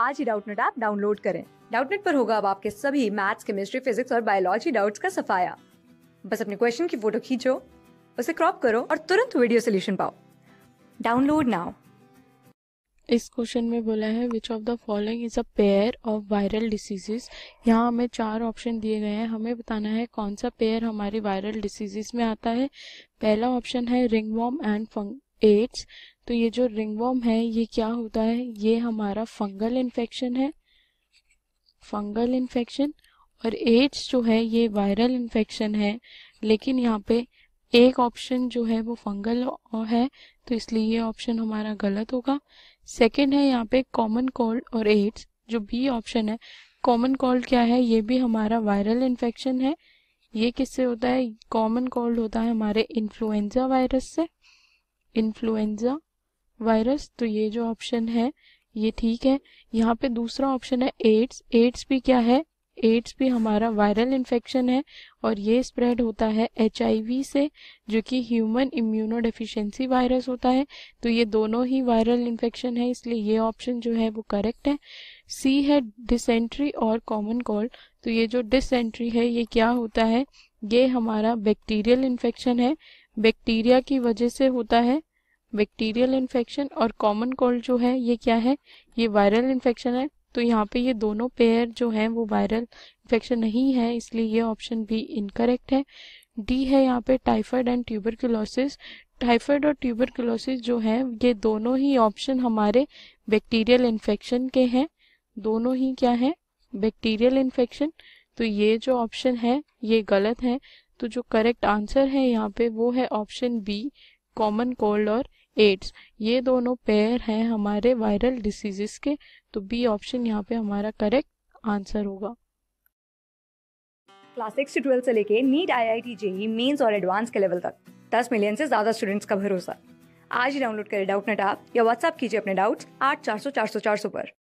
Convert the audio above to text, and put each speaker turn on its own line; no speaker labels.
आज ही Doubtnut app download करें डाउटनेट पर होगा अब आपके सभी मैथ्स केमिस्ट्री फिजिक्स और बायोलॉजी डाउट्स का सफाया बस अपने क्वेश्चन की फोटो खींचो उसे क्रॉप करो और तुरंत वीडियो सोल्यूशन
पाओ डाउनलोड नाउ इस क्वेश्चन में बोला है which of the following is a pair of viral diseases यहाँ हमें चार ऑप्शन दिए गए हैं हमें बताना है कौन सा पेयर हमारी वायरल डिसीजेस में आता है पहला ऑप्शन है रिंगवॉम एंड फंग एड्स तो ये जो रिंगवॉर्म है ये क्या होता है ये हमारा फंगल इन्फेक्शन है फंगल इन्फेक्शन और एड्स जो है ये वायरल इन्फेक्शन है लेकिन यहाँ पे एक ऑप्शन जो है वो फंगल है तो इसलिए ये ऑप्शन हमारा गलत होगा सेकंड है यहाँ पे कॉमन कोल्ड और एड्स जो बी ऑप्शन है कॉमन कोल्ड क्या है ये भी हमारा वायरल इन्फेक्शन है ये किससे होता है कॉमन कोल्ड होता है हमारे इन्फ्लुएंजा वायरस से इन्फ्लुएंजा वायरस तो ये जो ऑप्शन है ये ठीक है यहाँ पे दूसरा ऑप्शन है एड्स एड्स भी क्या है एड्स भी हमारा वायरल इन्फेक्शन है और ये स्प्रेड होता है एच से जो कि ह्यूमन इम्यूनो वायरस होता है तो ये दोनों ही वायरल इन्फेक्शन है इसलिए ये ऑप्शन जो है वो करेक्ट है सी है डिसेंट्री और कॉमन कोल्ड तो ये जो डिसेंट्री है ये क्या होता है ये हमारा बैक्टीरियल इन्फेक्शन है बैक्टीरिया की वजह से होता है बैक्टीरियल इन्फेक्शन और कॉमन कोल्ड जो है ये क्या है ये वायरल इन्फेक्शन है तो यहाँ पे ये दोनों पेयर जो हैं वो वायरल इन्फेक्शन नहीं है इसलिए ये ऑप्शन भी इनकरेक्ट है डी है यहाँ पे टाइफाइड एंड ट्यूबरकुलोसिस टाइफाइड और ट्यूबरकुलोसिस जो है ये दोनों ही ऑप्शन हमारे बैक्टीरियल इन्फेक्शन के हैं दोनों ही क्या है बैक्टीरियल इन्फेक्शन तो ये जो ऑप्शन है ये गलत है तो जो करेक्ट आंसर है यहाँ पे वो है ऑप्शन बी कॉमन कोल्ड और एड्स ये दोनों पेयर हैं हमारे वायरल डिसीजेस के तो बी ऑप्शन यहाँ पे हमारा करेक्ट आंसर होगा
क्लास सिक्स ट्वेल्थ से लेके NEET I I T JEE mains और एडवांस के लेवल तक दस मिलियन से ज्यादा स्टूडेंट्स का भरोसा आज ही डाउनलोड करें डाउट नेट आप या व्हाट्सअप कीजिए अपने डाउट्स आठ चार सौ चार सौ चार सौ पर